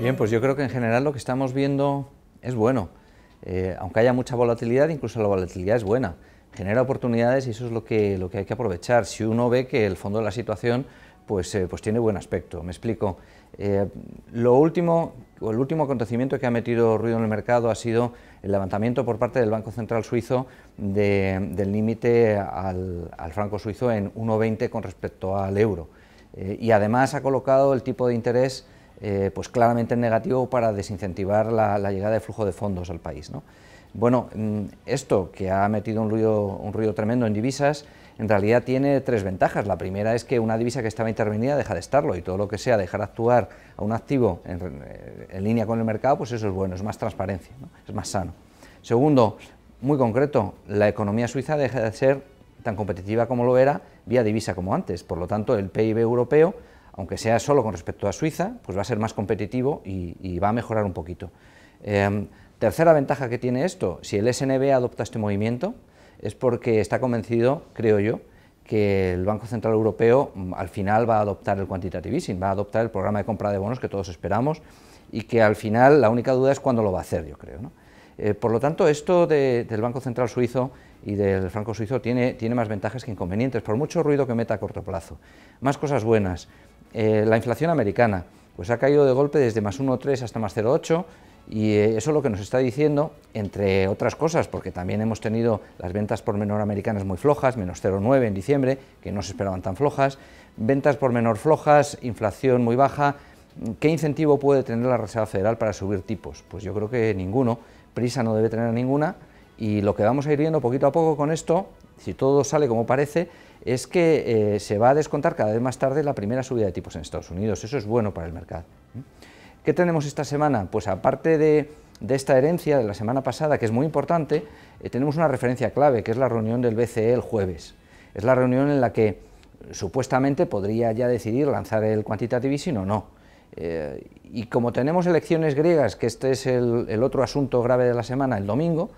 Bien, pues yo creo que en general lo que estamos viendo es bueno. Eh, aunque haya mucha volatilidad, incluso la volatilidad es buena. Genera oportunidades y eso es lo que, hay que aprovechar. Si uno ve que el fondo de la situación pues, eh, pues tiene buen aspecto, me explico. Eh, lo último, el último acontecimiento que ha metido ruido en el mercado ha sido el levantamiento por parte del Banco Central Suizo del límite al, al, franco suizo en 1,20 con respecto al euro. y además ha colocado el tipo de interés eh, pues claramente negativo para desincentivar la, llegada de flujo de fondos al país. ¿no? Bueno, mm, esto que ha metido un ruido, tremendo en divisas, en realidad tiene tres ventajas. La primera es que una divisa que estaba intervenida deja de estarlo y todo lo que sea dejar actuar a un activo en, eh, línea con el mercado, pues eso es bueno, es más transparencia, es más sano. Segundo, muy concreto, la economía suiza deja de ser tan competitiva como lo era vía divisa como antes. Por lo tanto, el PIB europeo aunque sea solo con respecto a Suiza, pues va a ser más competitivo y, va a mejorar un poquito. Em, tercera ventaja que tiene esto, si el SNB adopta este movimiento, es porque está convencido, creo yo, que el Banco Central Europeo mm, al final va a adoptar el quantitative easing, va a adoptar el programa de compra de bonos que todos esperamos y que al final la única duda es cuándo lo va a hacer, yo creo. Eh, por lo tanto, esto del Banco Central Suizo y del Franco Suizo tiene más ventajas que inconvenientes, por mucho ruido que meta a corto plazo. Más cosas buenas. Eh, la inflación americana, pues ha caído de golpe desde más 1,3 hasta más 0,8 y eh, eso es lo que nos está diciendo, entre otras cosas, porque también hemos tenido las ventas por menor americanas muy flojas, menos 0,9 en diciembre, que no se esperaban tan flojas, ventas por menor flojas, inflación muy baja, ¿qué incentivo puede tener la Reserva Federal para subir tipos? Pues yo creo que ninguno, prisa no debe tener ninguna, y lo que vamos a ir viendo poquito a poco con esto si todo sale como parece, es que eh, se va a descontar cada vez más tarde la primera subida de tipos en Estados Unidos. Eso es bueno para el mercado. ¿Qué tenemos esta semana? Pues aparte de, de esta herencia de la semana pasada, que es muy importante, eh, tenemos una referencia clave, que es la reunión del BCE el jueves. Es la reunión en la que supuestamente podría ya decidir lanzar el quantitative easing o no. Eh, y como tenemos elecciones griegas, que este es el, el, otro asunto grave de la semana, el domingo,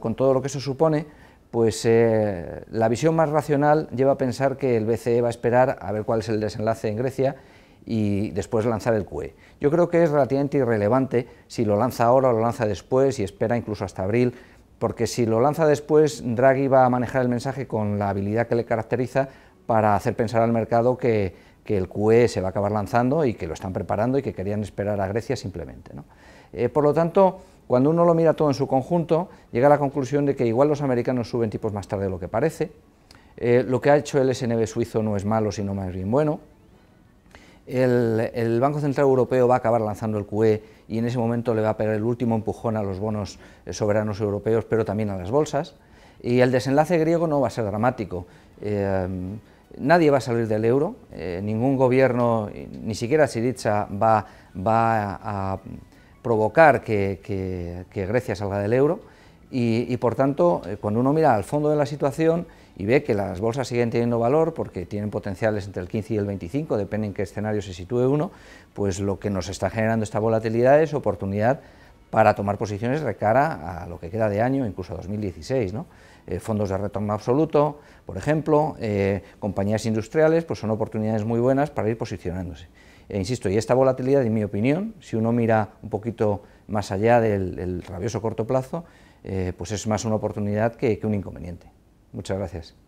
con todo lo que eso supone, pues eh, la visión más racional lleva a pensar que el BCE va a esperar a ver cuál es el desenlace en Grecia y después lanzar el QE. Yo creo que es relativamente irrelevante si lo lanza ahora o lo lanza después y espera incluso hasta abril, porque si lo lanza después, Draghi va a manejar el mensaje con la habilidad que le caracteriza para hacer pensar al mercado que que el QE se va a acabar lanzando y que lo están preparando y que querían esperar a Grecia simplemente. ¿no? Eh, por lo tanto, cuando uno lo mira todo en su conjunto, llega a la conclusión de que igual los americanos suben tipos más tarde de lo que parece, eh, lo que ha hecho el SNB suizo no es malo, sino más bien bueno, el, Banco Central Europeo va a acabar lanzando el QE y en ese momento le va a pegar el último empujón a los bonos eh, soberanos europeos, pero también a las bolsas, y el desenlace griego no va a ser dramático. Nadie va a salir del euro, eh, ningún gobierno, ni siquiera Siriza, va, va a provocar que, Grecia salga del euro y, y, por tanto, eh, cuando uno mira al fondo de la situación y ve que las bolsas siguen teniendo valor porque tienen potenciales entre el 15 y el 25, depende en qué escenario se sitúe uno, pues lo que nos está generando esta volatilidad es oportunidad para tomar posiciones de cara a lo que queda de año, incluso a 2016. Eh, fondos de retorno absoluto, por ejemplo, eh, compañías industriales, pues son oportunidades muy buenas para ir posicionándose. E insisto, y esta volatilidad, en mi opinión, si uno mira un poquito más allá del, rabioso corto plazo, eh, pues es más una oportunidad que un inconveniente. Muchas gracias.